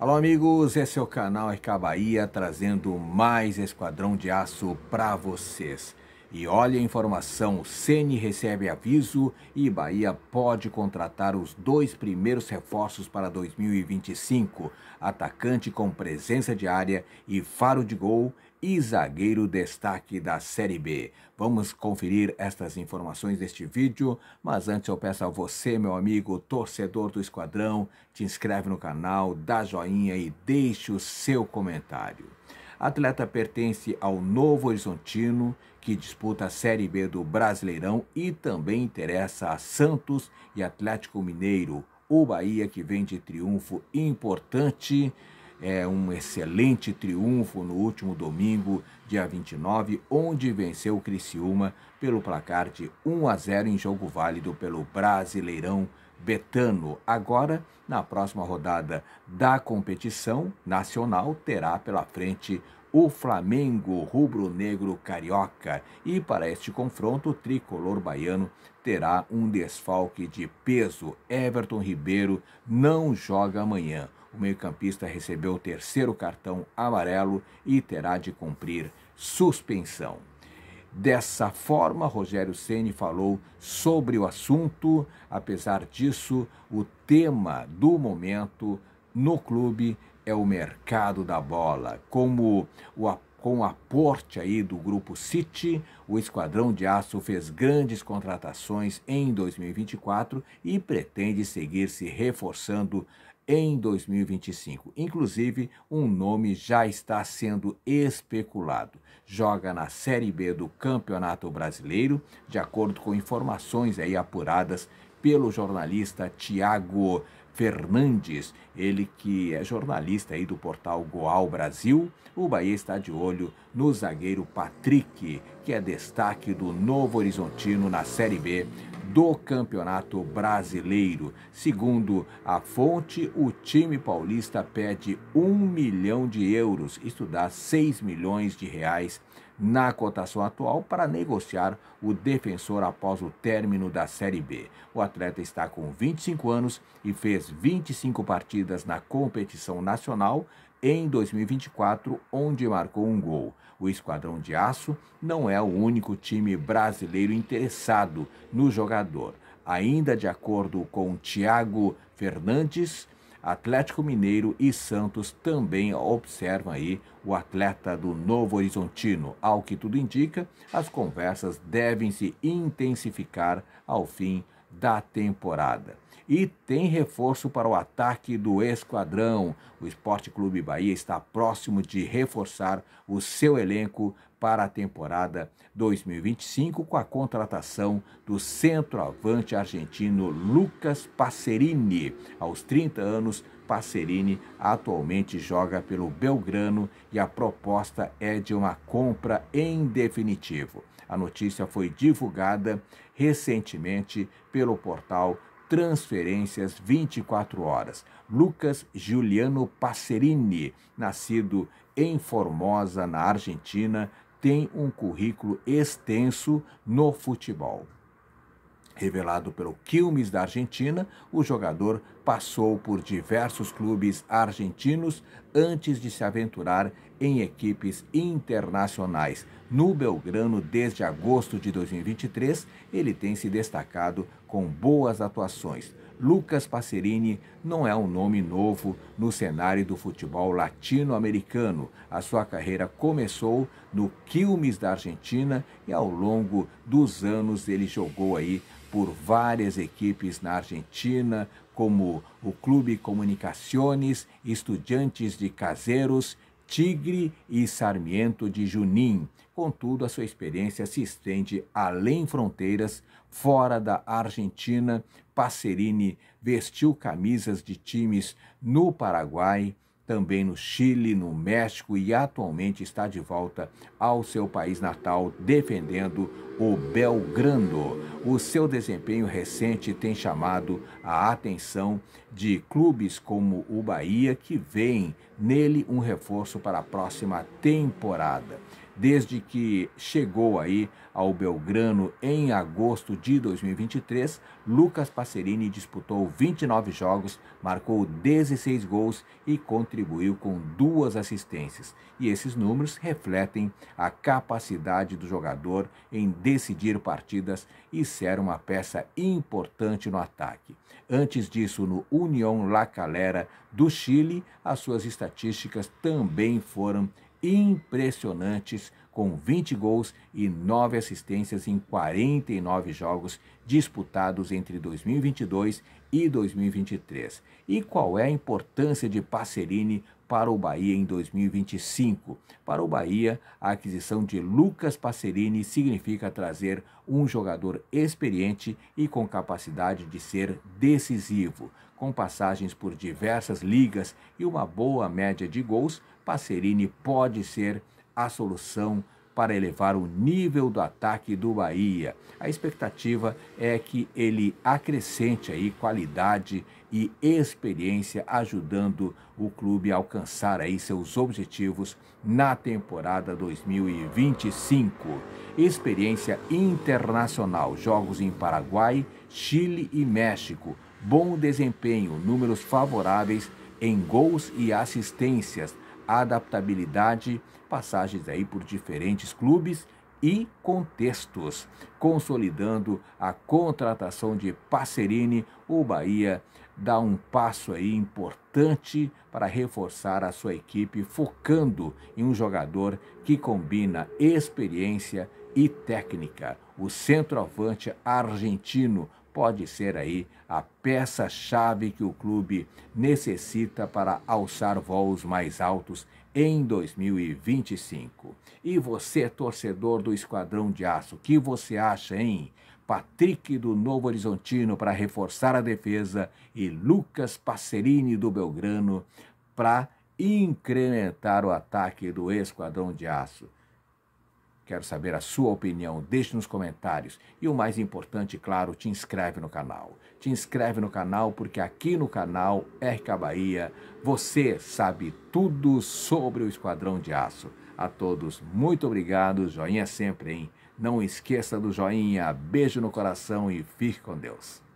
Alô, amigos, esse é o canal RK Bahia trazendo mais Esquadrão de Aço para vocês. E olha a informação: o Ceni recebe aviso e Bahia pode contratar os dois primeiros reforços para 2025: atacante com presença de área e faro de gol e zagueiro destaque da Série B. Vamos conferir estas informações neste vídeo, mas antes eu peço a você, meu amigo torcedor do Esquadrão, te inscreve no canal, dá joinha e deixe o seu comentário. Atleta pertence ao Novo Horizontino, que disputa a Série B do Brasileirão e também interessa a Santos e Atlético Mineiro. O Bahia, que vem de triunfo importante, é um excelente triunfo no último domingo, dia 29, onde venceu o Criciúma pelo placar de 1 a 0 em jogo válido pelo Brasileirão Betano. Agora, na próxima rodada da competição nacional, terá pela frente o Flamengo rubro-negro carioca. E para este confronto, o tricolor baiano terá um desfalque de peso. Everton Ribeiro não joga amanhã. O meio-campista recebeu o terceiro cartão amarelo e terá de cumprir suspensão. Dessa forma, Rogério Ceni falou sobre o assunto. Apesar disso, o tema do momento no clube é o mercado da bola, como o com o aporte aí do grupo City, o Esquadrão de Aço fez grandes contratações em 2024 e pretende seguir se reforçando em 2025. Inclusive, um nome já está sendo especulado. Joga na Série B do Campeonato Brasileiro, de acordo com informações aí apuradas pelo jornalista Tiago Fernandes, ele que é jornalista aí do portal Goal Brasil. O Bahia está de olho no zagueiro Patrick, que é destaque do Novo Horizontino na Série B do Campeonato Brasileiro. Segundo a fonte, o time paulista pede um milhão de euros, isto dá 6 milhões de reais na cotação atual para negociar o defensor após o término da Série B. O atleta está com 25 anos e fez 25 partidas na competição nacional em 2024, onde marcou um gol. O Esquadrão de Aço não é o único time brasileiro interessado no jogador. Ainda de acordo com Thiago Fernandes, Atlético Mineiro e Santos também observam aí o atleta do Novo Horizontino. Ao que tudo indica, as conversas devem se intensificar ao fim da temporada. E tem reforço para o ataque do esquadrão. O Esporte Clube Bahia está próximo de reforçar o seu elenco para a temporada 2025 com a contratação do centroavante argentino Lucas Passerini. Aos 30 anos, Passerini atualmente joga pelo Belgrano e a proposta é de uma compra em definitivo. A notícia foi divulgada recentemente pelo portal transferências 24 horas. Lucas Giuliano Passerini, nascido em Formosa, na Argentina, tem um currículo extenso no futebol. Revelado pelo Quilmes da Argentina, o jogador passou por diversos clubes argentinos antes de se aventurar em equipes internacionais. No Belgrano, desde agosto de 2023, ele tem se destacado com boas atuações. Lucas Passerini não é um nome novo no cenário do futebol latino-americano. A sua carreira começou no Quilmes da Argentina e ao longo dos anos ele jogou aí por várias equipes na Argentina, como o Clube Comunicaciones, Estudiantes de Caseiros Tigre e Sarmiento de Junim. Contudo, a sua experiência se estende além fronteiras, fora da Argentina. Passerini vestiu camisas de times no Paraguai, também no Chile, no México e atualmente está de volta ao seu país natal defendendo o Belgrano. O seu desempenho recente tem chamado a atenção de clubes como o Bahia, que veem nele um reforço para a próxima temporada desde que chegou aí ao Belgrano em agosto de 2023. Lucas Passerini disputou 29 jogos, marcou 16 gols e contribuiu com duas assistências. E esses números refletem a capacidade do jogador em decidir partidas e ser uma peça importante no ataque. Antes disso, no União La Calera do Chile, as suas estatísticas também foram impressionantes, com 20 gols e 9 assistências em 49 jogos disputados entre 2022 e 2023. E qual é a importância de Passerini para o Bahia em 2025. Para o Bahia, a aquisição de Lucas Passerini significa trazer um jogador experiente e com capacidade de ser decisivo. Com passagens por diversas ligas e uma boa média de gols, Passerini pode ser a solução para elevar o nível do ataque do Bahia. A expectativa é que ele acrescente aí qualidade e experiência ajudando o clube a alcançar aí seus objetivos na temporada 2025. Experiência internacional, jogos em Paraguai, Chile e México. Bom desempenho, números favoráveis em gols e assistências adaptabilidade, passagens aí por diferentes clubes e contextos, consolidando a contratação de Passerini, o Bahia dá um passo aí importante para reforçar a sua equipe, focando em um jogador que combina experiência e técnica. O centroavante argentino pode ser aí a peça-chave que o clube necessita para alçar voos mais altos em 2025. E você, torcedor do Esquadrão de Aço, o que você acha, hein? Patrick do Novo Horizontino para reforçar a defesa e Lucas Passerini do Belgrano para incrementar o ataque do Esquadrão de Aço. Quero saber a sua opinião, deixe nos comentários. E o mais importante, claro, te inscreve no canal. Te inscreve no canal porque aqui no canal RK Bahia você sabe tudo sobre o Esquadrão de Aço. A todos, muito obrigado. Joinha sempre, hein? Não esqueça do joinha. Beijo no coração e fique com Deus.